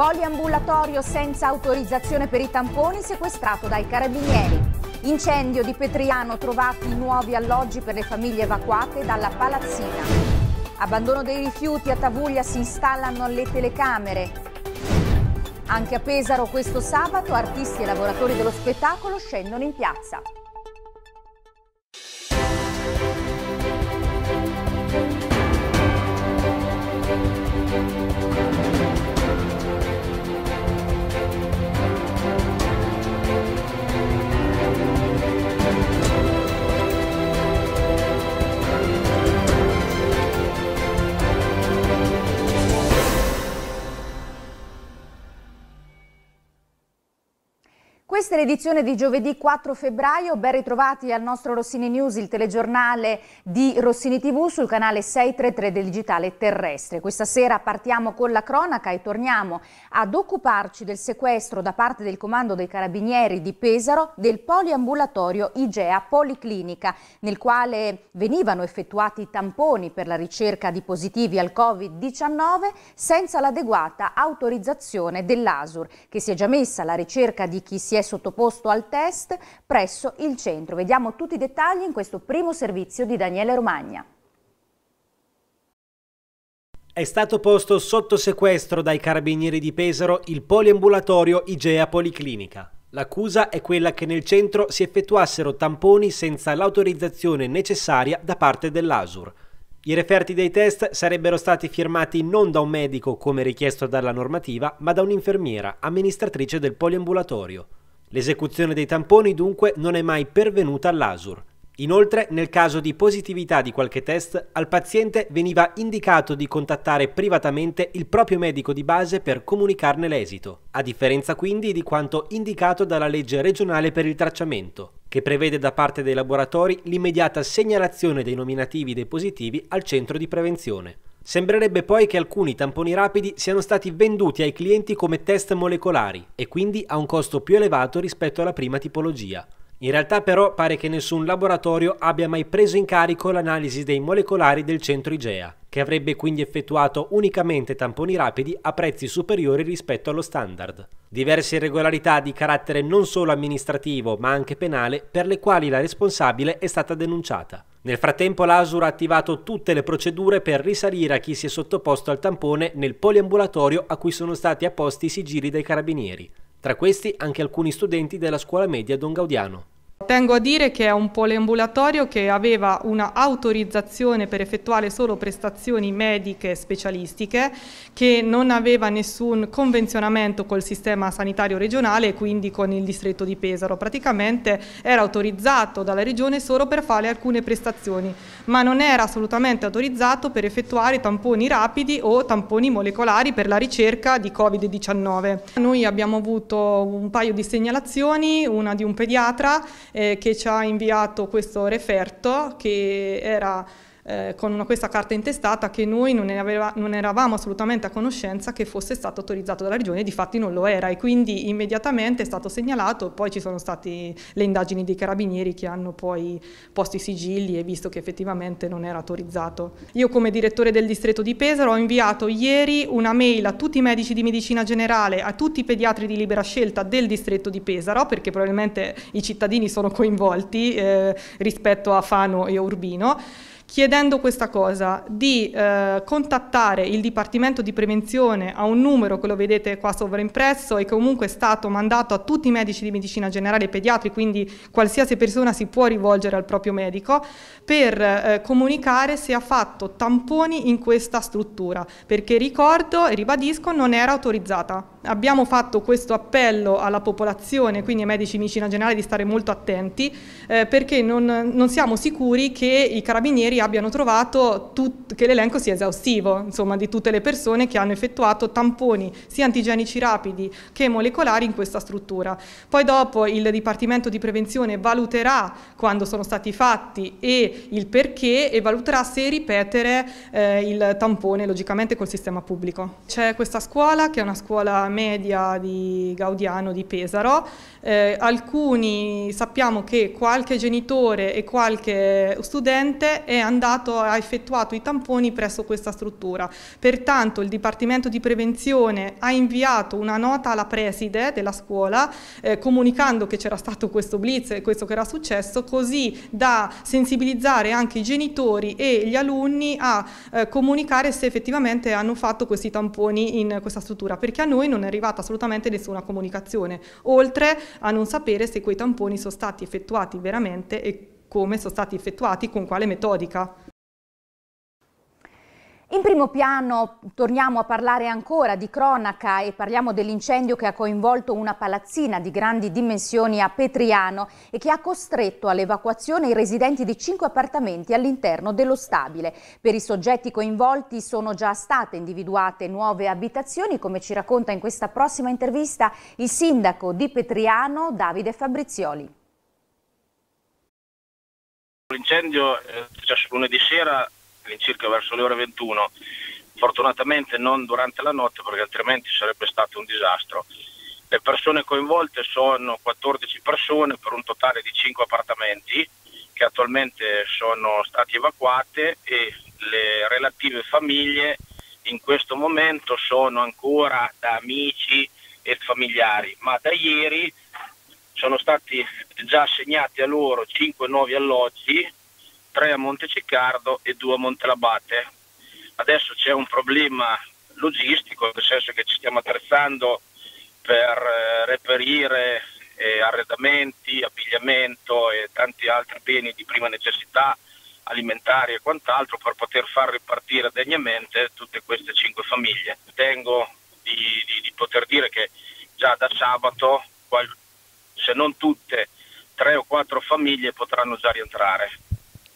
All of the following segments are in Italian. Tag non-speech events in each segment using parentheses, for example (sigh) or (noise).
Poliambulatorio senza autorizzazione per i tamponi sequestrato dai carabinieri. Incendio di Petriano trovati nuovi alloggi per le famiglie evacuate dalla palazzina. Abbandono dei rifiuti a Tavuglia si installano le telecamere. Anche a Pesaro questo sabato artisti e lavoratori dello spettacolo scendono in piazza. questa è l'edizione di giovedì 4 febbraio. Ben ritrovati al nostro Rossini News, il telegiornale di Rossini TV sul canale 633 del digitale terrestre. Questa sera partiamo con la cronaca e torniamo ad occuparci del sequestro da parte del Comando dei Carabinieri di Pesaro del poliambulatorio IGEA Policlinica, nel quale venivano effettuati tamponi per la ricerca di positivi al Covid-19 senza l'adeguata autorizzazione dell'ASUR, che si è già messa alla ricerca di chi si è sottoposto sottoposto al test presso il centro. Vediamo tutti i dettagli in questo primo servizio di Daniele Romagna. È stato posto sotto sequestro dai carabinieri di Pesaro il poliambulatorio Igea Policlinica. L'accusa è quella che nel centro si effettuassero tamponi senza l'autorizzazione necessaria da parte dell'ASUR. I referti dei test sarebbero stati firmati non da un medico come richiesto dalla normativa, ma da un'infermiera, amministratrice del poliambulatorio. L'esecuzione dei tamponi dunque non è mai pervenuta all'ASUR. Inoltre, nel caso di positività di qualche test, al paziente veniva indicato di contattare privatamente il proprio medico di base per comunicarne l'esito, a differenza quindi di quanto indicato dalla legge regionale per il tracciamento, che prevede da parte dei laboratori l'immediata segnalazione dei nominativi dei positivi al centro di prevenzione. Sembrerebbe poi che alcuni tamponi rapidi siano stati venduti ai clienti come test molecolari e quindi a un costo più elevato rispetto alla prima tipologia. In realtà però pare che nessun laboratorio abbia mai preso in carico l'analisi dei molecolari del centro Igea, che avrebbe quindi effettuato unicamente tamponi rapidi a prezzi superiori rispetto allo standard. Diverse irregolarità di carattere non solo amministrativo ma anche penale per le quali la responsabile è stata denunciata. Nel frattempo l'ASUR ha attivato tutte le procedure per risalire a chi si è sottoposto al tampone nel poliambulatorio a cui sono stati apposti i sigilli dei carabinieri. Tra questi anche alcuni studenti della scuola media Don Gaudiano. Tengo a dire che è un poliambulatorio che aveva una autorizzazione per effettuare solo prestazioni mediche specialistiche, che non aveva nessun convenzionamento col sistema sanitario regionale e quindi con il distretto di Pesaro. Praticamente era autorizzato dalla regione solo per fare alcune prestazioni ma non era assolutamente autorizzato per effettuare tamponi rapidi o tamponi molecolari per la ricerca di Covid-19. Noi abbiamo avuto un paio di segnalazioni, una di un pediatra eh, che ci ha inviato questo referto che era eh, con una, questa carta intestata che noi non, aveva, non, eravamo assolutamente a conoscenza che fosse stato autorizzato dalla Regione, di fatti non lo era e quindi immediatamente è stato segnalato, poi ci sono state le indagini dei carabinieri che hanno poi posto i sigilli e visto che effettivamente non era autorizzato. Io come direttore del distretto di Pesaro ho inviato ieri una mail a tutti i medici di medicina generale, a tutti i pediatri di libera scelta del distretto di Pesaro, perché probabilmente i cittadini sono coinvolti eh, rispetto a Fano e Urbino, chiedendo questa cosa, di eh, contattare il Dipartimento di Prevenzione a un numero che lo vedete qua sovraimpresso e comunque è stato mandato a tutti i medici di medicina generale e pediatri, quindi qualsiasi persona si può rivolgere al proprio medico, per eh, comunicare se ha fatto tamponi in questa struttura, perché ricordo e ribadisco non era autorizzata. Abbiamo fatto questo appello alla popolazione, quindi ai medici di medicina generale, di stare molto attenti, eh, perché non, non siamo sicuri che i carabinieri abbiano trovato tut- che l'elenco sia esaustivo, insomma, di tutte le persone che hanno effettuato tamponi sia antigenici rapidi che molecolari in questa struttura. Poi dopo il Dipartimento di Prevenzione valuterà quando sono stati fatti e il perché e valuterà se ripetere eh, il tampone logicamente col sistema pubblico. C'è questa scuola che è una scuola media di Gaudiano di Pesaro, eh, alcuni sappiamo che qualche genitore e qualche studente è andato, ha effettuato i tamponi presso questa struttura. Pertanto il Dipartimento di Prevenzione ha inviato una nota alla preside della scuola eh, comunicando che c'era stato questo blitz e questo che era successo, così da sensibilizzare anche i genitori e gli alunni a eh, comunicare se effettivamente hanno fatto questi tamponi in questa struttura, perché a noi non è arrivata assolutamente nessuna comunicazione, oltre a non sapere se quei tamponi sono stati effettuati veramente e come sono stati effettuati, con quale metodica. In primo piano torniamo a parlare ancora di cronaca e parliamo dell'incendio che ha coinvolto una palazzina di grandi dimensioni a Petriano e che ha costretto all'evacuazione i residenti di cinque appartamenti all'interno dello stabile. Per i soggetti coinvolti sono già state individuate nuove abitazioni, come ci racconta in questa prossima intervista il sindaco di Petriano Davide Fabrizioli. L'incendio è eh, successo lunedì sera all'incirca verso le ore 21, fortunatamente non durante la notte perché altrimenti sarebbe stato un disastro. Le persone coinvolte sono 14 persone per un totale di 5 appartamenti che attualmente sono stati evacuate e le relative famiglie in questo momento sono ancora da amici e familiari, ma da ieri sono stati già assegnati a loro 5 nuovi alloggi, 3 a Monteciccardo e 2 a Montelabate. Adesso c'è un problema logistico, nel senso che ci stiamo attrezzando per eh, reperire eh, arredamenti, abbigliamento e tanti altri beni di prima necessità alimentari e quant'altro per poter far ripartire degnamente tutte queste cinque famiglie. Tengo di, di, di poter dire che già da sabato qual- se non tutte, tre o quattro famiglie potranno già rientrare.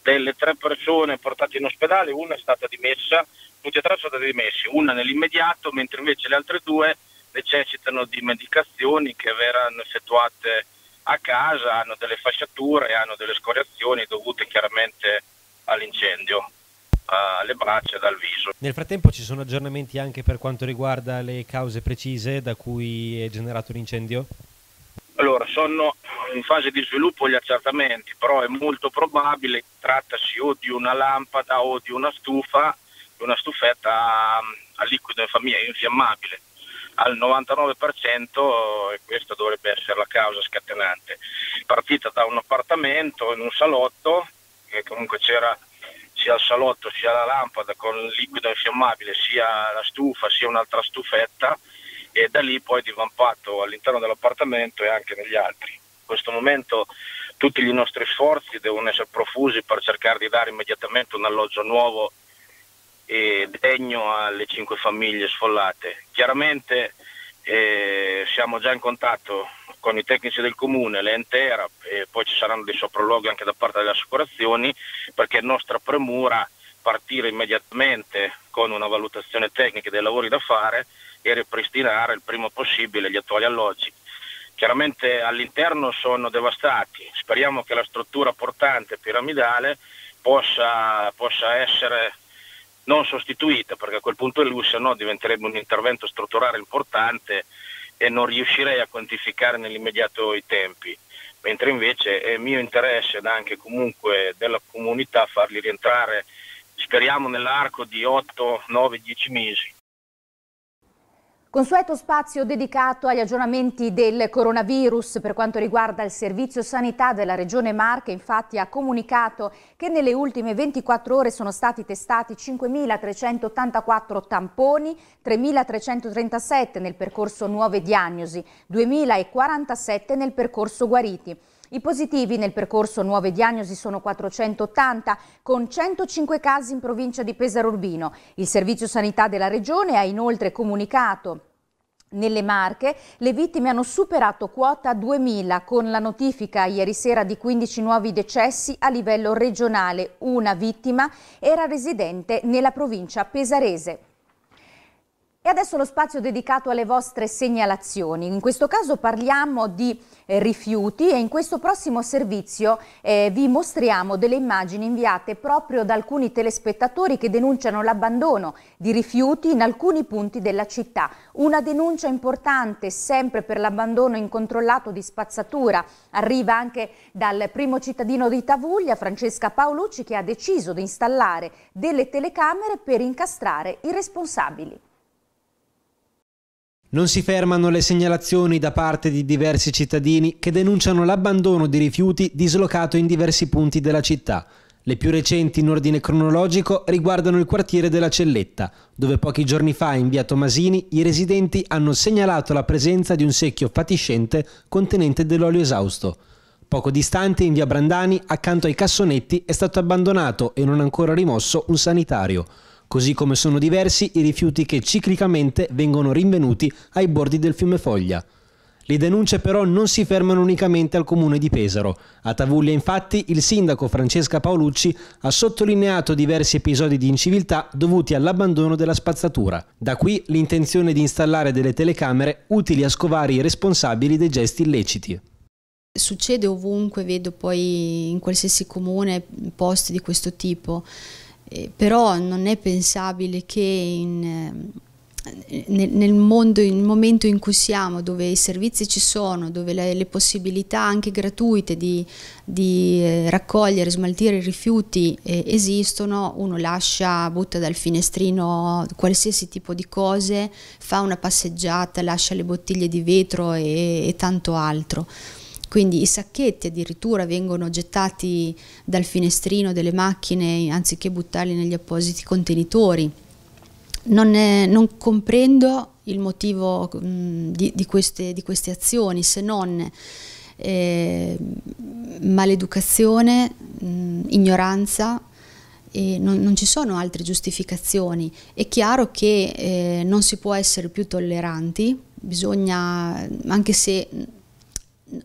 Delle tre persone portate in ospedale, una è stata dimessa, tutte e tre sono state dimesse, una nell'immediato, mentre invece le altre due necessitano di medicazioni che verranno effettuate a casa, hanno delle fasciature, hanno delle scoriazioni dovute chiaramente all'incendio alle braccia e dal viso. Nel frattempo ci sono aggiornamenti anche per quanto riguarda le cause precise da cui è generato l'incendio? Allora, sono in fase di sviluppo gli accertamenti, però è molto probabile che trattasi o di una lampada o di una stufa, una stufetta a, mm, a liquido infiammabile. Al 99% eh, questa dovrebbe essere la causa scatenante. Partita da un appartamento in un salotto, che comunque c'era sia il salotto sia la lampada con liquido infiammabile, sia la stufa sia un'altra stufetta, e da lì poi divampato all'interno dell'appartamento e anche negli altri. In questo momento tutti i nostri sforzi devono essere profusi per cercare di dare immediatamente un alloggio nuovo e degno alle cinque famiglie sfollate. Chiaramente eh, siamo già in contatto con i tecnici del comune, l'Entera e poi ci saranno dei sopralluoghi anche da parte delle assicurazioni perché è nostra premura partire immediatamente con una valutazione tecnica dei lavori da fare e ripristinare il prima possibile gli attuali alloggi. Chiaramente all'interno sono devastati, speriamo che la struttura portante piramidale possa, possa essere non sostituita, perché a quel punto lui se no diventerebbe un intervento strutturale importante e non riuscirei a quantificare nell'immediato i tempi, mentre invece è mio interesse ed anche comunque della comunità farli rientrare, speriamo, nell'arco di 8, 9, 10 mesi. Consueto spazio dedicato agli aggiornamenti del coronavirus per quanto riguarda il Servizio Sanità della Regione Marche, infatti ha comunicato che nelle ultime 24 ore sono stati testati 5.384 tamponi, 3.337 nel percorso nuove diagnosi, 2.047 nel percorso guariti. I positivi nel percorso nuove diagnosi sono 480, con 105 casi in provincia di Pesaro Urbino. Il Servizio Sanità della Regione ha inoltre comunicato nelle Marche le vittime hanno superato quota 2000 con la notifica ieri sera di 15 nuovi decessi a livello regionale. Una vittima era residente nella provincia pesarese. E adesso lo spazio dedicato alle vostre segnalazioni. In questo caso parliamo di eh, rifiuti e in questo prossimo servizio eh, vi mostriamo delle immagini inviate proprio da alcuni telespettatori che denunciano l'abbandono di rifiuti in alcuni punti della città. Una denuncia importante sempre per l'abbandono incontrollato di spazzatura arriva anche dal primo cittadino di Tavuglia, Francesca Paolucci, che ha deciso di installare delle telecamere per incastrare i responsabili. Non si fermano le segnalazioni da parte di diversi cittadini che denunciano l'abbandono di rifiuti dislocato in diversi punti della città. Le più recenti in ordine cronologico riguardano il quartiere della Celletta, dove pochi giorni fa in via Tomasini i residenti hanno segnalato la presenza di un secchio fatiscente contenente dell'olio esausto. Poco distante, in via Brandani, accanto ai cassonetti, è stato abbandonato e non ancora rimosso un sanitario così come sono diversi i rifiuti che ciclicamente vengono rinvenuti ai bordi del fiume Foglia. Le denunce però non si fermano unicamente al comune di Pesaro. A Tavuglia infatti il sindaco Francesca Paolucci ha sottolineato diversi episodi di inciviltà dovuti all'abbandono della spazzatura. Da qui l'intenzione di installare delle telecamere utili a scovare i responsabili dei gesti illeciti succede ovunque, vedo poi in qualsiasi comune posti di questo tipo. Eh, però non è pensabile che in, eh, nel, nel, mondo, nel momento in cui siamo, dove i servizi ci sono, dove le, le possibilità anche gratuite di, di eh, raccogliere, smaltire i rifiuti eh, esistono, uno lascia, butta dal finestrino qualsiasi tipo di cose, fa una passeggiata, lascia le bottiglie di vetro e, e tanto altro quindi i sacchetti addirittura vengono gettati dal finestrino delle macchine anziché buttarli negli appositi contenitori. Non, è, non comprendo il motivo mh, mm, di, di, queste, di, queste, azioni se non eh, maleducazione, mh, mm, ignoranza, non, non, ci sono altre giustificazioni. È chiaro che eh, non si può essere più tolleranti, bisogna, anche se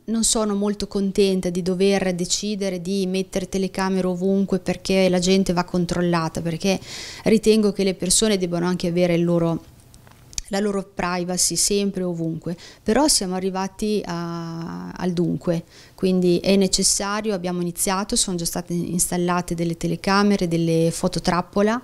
non sono molto contenta di dover decidere di mettere telecamere ovunque perché la gente va controllata, perché ritengo che le persone debbano anche avere loro, la loro privacy sempre e ovunque, però siamo arrivati a, al dunque, quindi è necessario, abbiamo iniziato, sono già state installate delle telecamere, delle fototrappola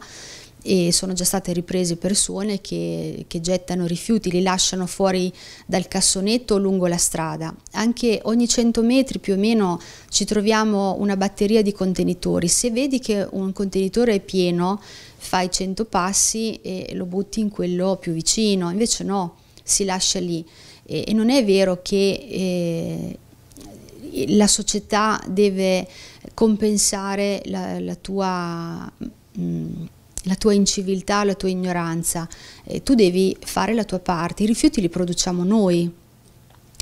e sono già state riprese persone che, che, gettano rifiuti, li lasciano fuori dal cassonetto o lungo la strada. Anche ogni 100 metri più o meno ci troviamo una batteria di contenitori. Se vedi che un contenitore è pieno, fai 100 passi e lo butti in quello più vicino, invece no, si lascia lì. E, e non è vero che... Eh, la società deve compensare la, la tua mh, mm, la tua inciviltà, la tua ignoranza, eh, tu devi fare la tua parte, i rifiuti li produciamo noi,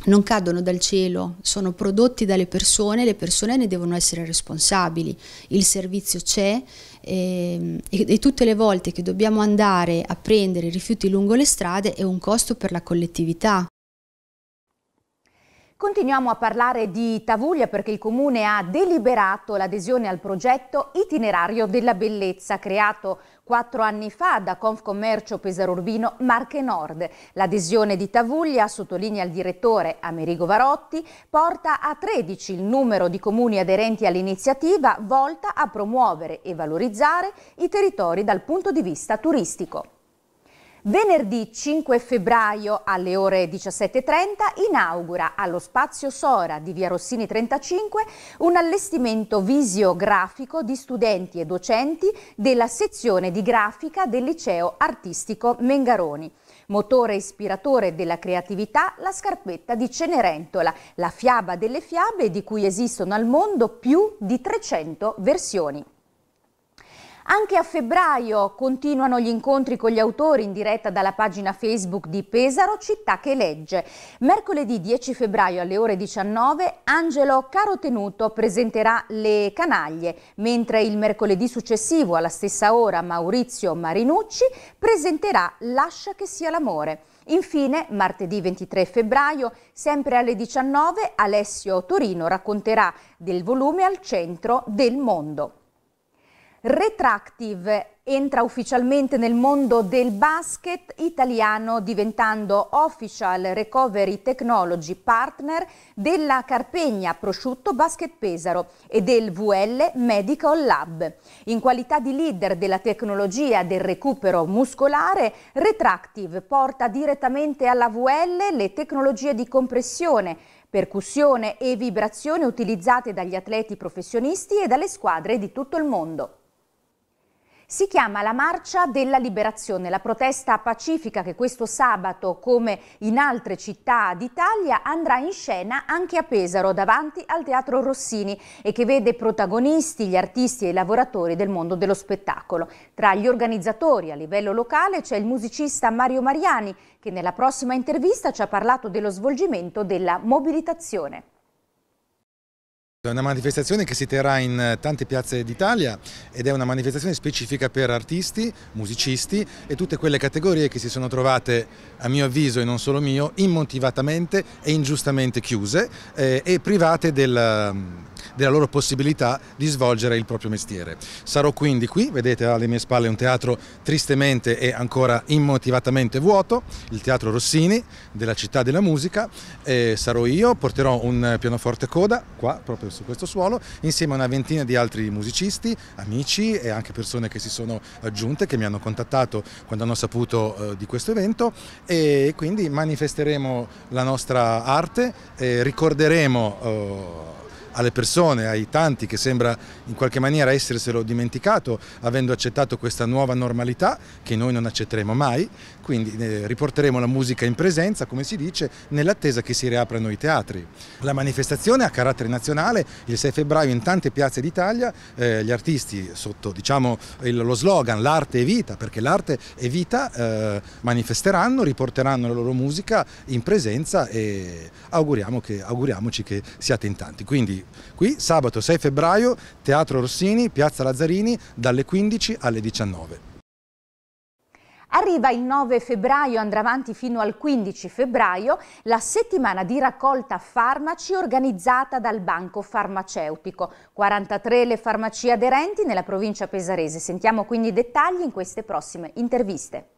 non cadono dal cielo, sono prodotti dalle persone, le persone ne devono essere responsabili, il servizio c'è ehm, e, e, tutte le volte che dobbiamo andare a prendere i rifiuti lungo le strade è un costo per la collettività. Continuiamo a parlare di Tavuglia perché il Comune ha deliberato l'adesione al progetto Itinerario della Bellezza creato Quattro anni fa da Confcommercio Pesaro Urbino Marche Nord. L'adesione di Tavuglia, sottolinea il direttore Amerigo Varotti, porta a 13 il numero di comuni aderenti all'iniziativa volta a promuovere e valorizzare i territori dal punto di vista turistico. Venerdì 5 febbraio alle ore 17.30 inaugura allo Spazio Sora di Via Rossini 35 un allestimento visiografico di studenti e docenti della sezione di grafica del Liceo Artistico Mengaroni. Motore ispiratore della creatività, la scarpetta di Cenerentola, la fiaba delle fiabe di cui esistono al mondo più di 300 versioni. Anche a febbraio continuano gli incontri con gli autori in diretta dalla pagina Facebook di Pesaro, città che legge. Mercoledì 10 febbraio alle ore 19 Angelo Carotenuto presenterà Le Canaglie, mentre il mercoledì successivo alla stessa ora Maurizio Marinucci presenterà Lascia che sia l'amore. Infine, martedì 23 febbraio, sempre alle 19, Alessio Torino racconterà del volume al centro del mondo. Retractive entra ufficialmente nel mondo del basket italiano diventando Official Recovery Technology Partner della Carpegna Prosciutto Basket Pesaro e del VL Medical Lab. In qualità di leader della tecnologia del recupero muscolare, Retractive porta direttamente alla VL le tecnologie di compressione, percussione e vibrazione utilizzate dagli atleti professionisti e dalle squadre di tutto il mondo. Si chiama la Marcia della Liberazione, la protesta pacifica che questo sabato, come in altre città d'Italia, andrà in scena anche a Pesaro, davanti al Teatro Rossini e che vede protagonisti gli artisti e i lavoratori del mondo dello spettacolo. Tra gli organizzatori a livello locale c'è il musicista Mario Mariani che nella prossima intervista ci ha parlato dello svolgimento della mobilitazione. È una manifestazione che si terrà in eh, tante piazze d'Italia ed è una manifestazione specifica per artisti, musicisti e tutte quelle categorie che si sono trovate, a mio avviso e non solo mio, immotivatamente e ingiustamente chiuse eh, e private del della loro possibilità di svolgere il proprio mestiere. Sarò quindi qui, vedete alle mie spalle un teatro tristemente e ancora immotivatamente vuoto, il Teatro Rossini della città della musica, eh, sarò io, porterò un pianoforte coda qua proprio su questo suolo insieme a una ventina di altri musicisti, amici e anche persone che si sono aggiunte, che mi hanno contattato quando hanno saputo eh, di questo evento e quindi manifesteremo la nostra arte, eh, ricorderemo alle persone, ai tanti che sembra in qualche maniera esserselo dimenticato avendo accettato questa nuova normalità che noi non accetteremo mai, quindi eh, riporteremo la musica in presenza, come si dice, nell'attesa che si riaprano i teatri. La manifestazione ha carattere nazionale, il 6 febbraio in tante piazze d'Italia eh, gli artisti sotto diciamo, il, lo slogan l'arte è vita, perché l'arte è vita, eh, manifesteranno, riporteranno la loro musica in presenza e auguriamo che, auguriamoci che siate in tanti. Quindi qui. sabato 6 febbraio, Teatro Rossini, Piazza Lazzarini, dalle 15 alle 19. Arriva il 9 febbraio, andrà avanti fino al 15 febbraio, la settimana di raccolta farmaci organizzata dal Banco Farmaceutico. 43 le farmacie aderenti nella provincia pesarese. Sentiamo quindi i dettagli in queste prossime interviste.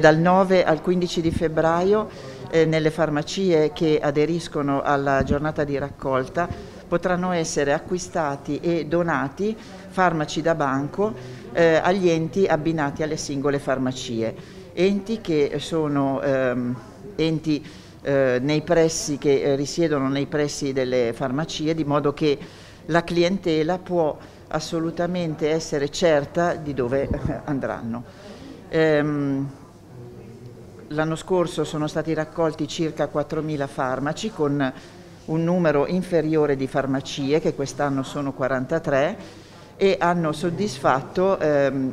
Dal 9 al 15 di febbraio eh, nelle farmacie che aderiscono alla giornata di raccolta potranno essere acquistati e donati farmaci da banco eh, agli enti abbinati alle singole farmacie, enti che sono ehm, enti eh, nei pressi che eh, risiedono nei pressi delle farmacie di modo che la clientela può assolutamente essere certa di dove andranno. Ehm, L'anno scorso sono stati raccolti circa 4.000 farmaci con un numero inferiore di farmacie che quest'anno sono 43 e hanno soddisfatto, ehm,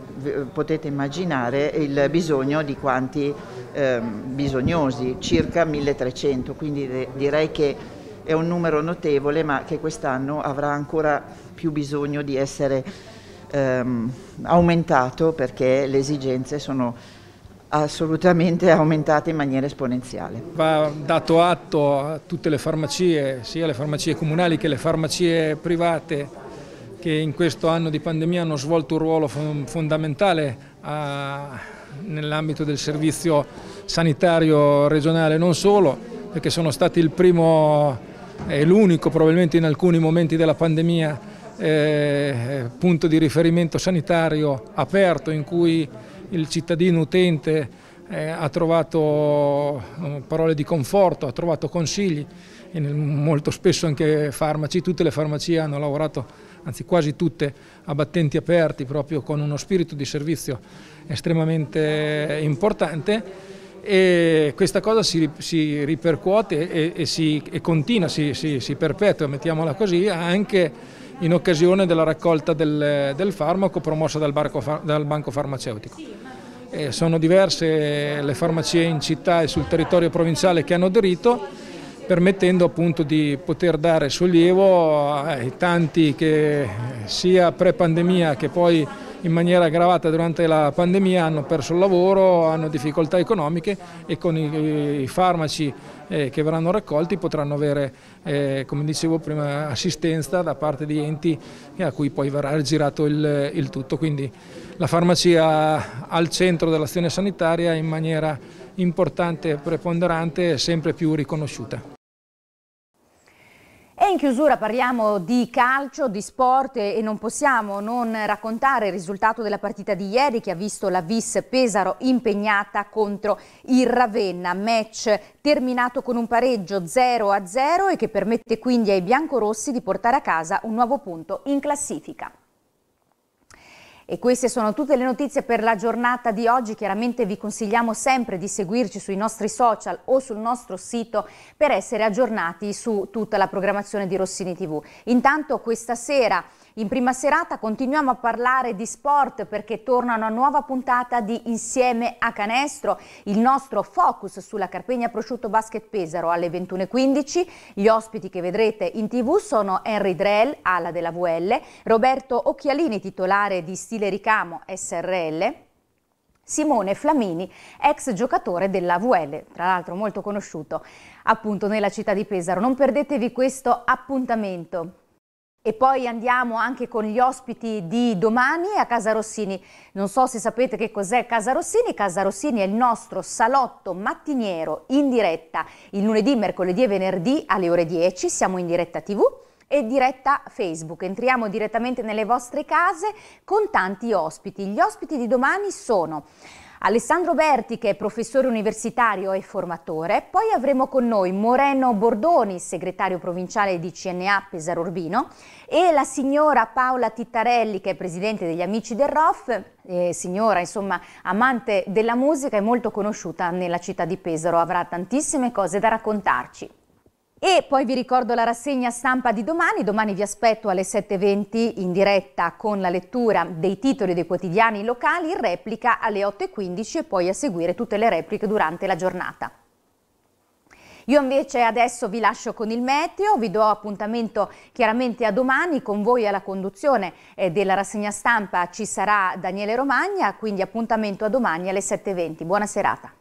potete immaginare, il bisogno di quanti ehm, bisognosi, circa 1300, quindi direi che è un numero notevole ma che quest'anno avrà ancora più bisogno di essere ehm, aumentato perché le esigenze sono assolutamente (laughs) aumentata in maniera esponenziale. Va dato atto a tutte le farmacie, sia le farmacie comunali che le farmacie private, che in questo anno di pandemia hanno svolto un ruolo fondamentale nell'ambito del servizio sanitario regionale, non solo, perché sono stati il primo e l'unico probabilmente in alcuni momenti della pandemia eh, punto di riferimento sanitario aperto in cui il cittadino utente eh, ha trovato eh, parole di conforto, ha trovato consigli, e nel, molto spesso anche farmaci, tutte le farmacie hanno lavorato, anzi quasi tutte, a battenti aperti proprio con uno spirito di servizio estremamente importante e questa cosa si, si ripercuote e, e, si, e continua, si, si, perpetua, mettiamola così, anche in occasione della raccolta del, del farmaco promossa dal, barco, dal Banco Farmaceutico. E eh, sono diverse le farmacie in città e sul territorio provinciale che hanno aderito permettendo appunto di poter dare sollievo ai tanti che sia pre-pandemia che poi in maniera aggravata durante la pandemia hanno perso il lavoro, hanno difficoltà economiche e con i, i farmaci eh, che verranno raccolti potranno avere, eh, come dicevo prima, assistenza da parte di enti a cui poi verrà girato il, il tutto. Quindi la farmacia al centro dell'azione sanitaria in maniera importante e preponderante e sempre più riconosciuta. E in chiusura parliamo di calcio, di sport e non possiamo non raccontare il risultato della partita di ieri che ha visto la Vis Pesaro impegnata contro il Ravenna, match terminato con un pareggio 0-0 e che permette quindi ai biancorossi di portare a casa un nuovo punto in classifica. E queste sono tutte le notizie per la giornata di oggi. Chiaramente vi consigliamo sempre di seguirci sui nostri social o sul nostro sito per essere aggiornati su tutta la programmazione di Rossini TV. Intanto questa sera in prima serata continuiamo a parlare di sport perché torna una nuova puntata di Insieme a Canestro, il nostro focus sulla Carpegna Prosciutto Basket Pesaro alle 21.15. Gli ospiti che vedrete in tv sono Henry Drell, ala della VL, Roberto Occhialini, titolare di Stile Ricamo SRL, Simone Flamini, ex giocatore della VL, tra l'altro molto conosciuto appunto nella città di Pesaro. Non perdetevi questo appuntamento. E poi andiamo anche con gli ospiti di domani a Casa Rossini. Non so se sapete che cos'è Casa Rossini. Casa Rossini è il nostro salotto mattiniero in diretta il lunedì, mercoledì e venerdì alle ore 10. Siamo in diretta TV e diretta Facebook. Entriamo direttamente nelle vostre case con tanti ospiti. Gli ospiti di domani sono Alessandro Berti, che è professore universitario e formatore. Poi avremo con noi Moreno Bordoni, segretario provinciale di CNA Pesaro Urbino, e la signora Paola Tittarelli, che è presidente degli Amici del ROF, eh, signora insomma amante della musica e molto conosciuta nella città di Pesaro. Avrà tantissime cose da raccontarci. E poi vi ricordo la rassegna stampa di domani, domani vi aspetto alle 7.20 in diretta con la lettura dei titoli dei quotidiani locali, in replica alle 8.15 e poi a seguire tutte le repliche durante la giornata. Io invece adesso vi lascio con il meteo, vi do appuntamento chiaramente a domani, con voi alla conduzione eh, della rassegna stampa ci sarà Daniele Romagna, quindi appuntamento a domani alle 7.20. Buona serata.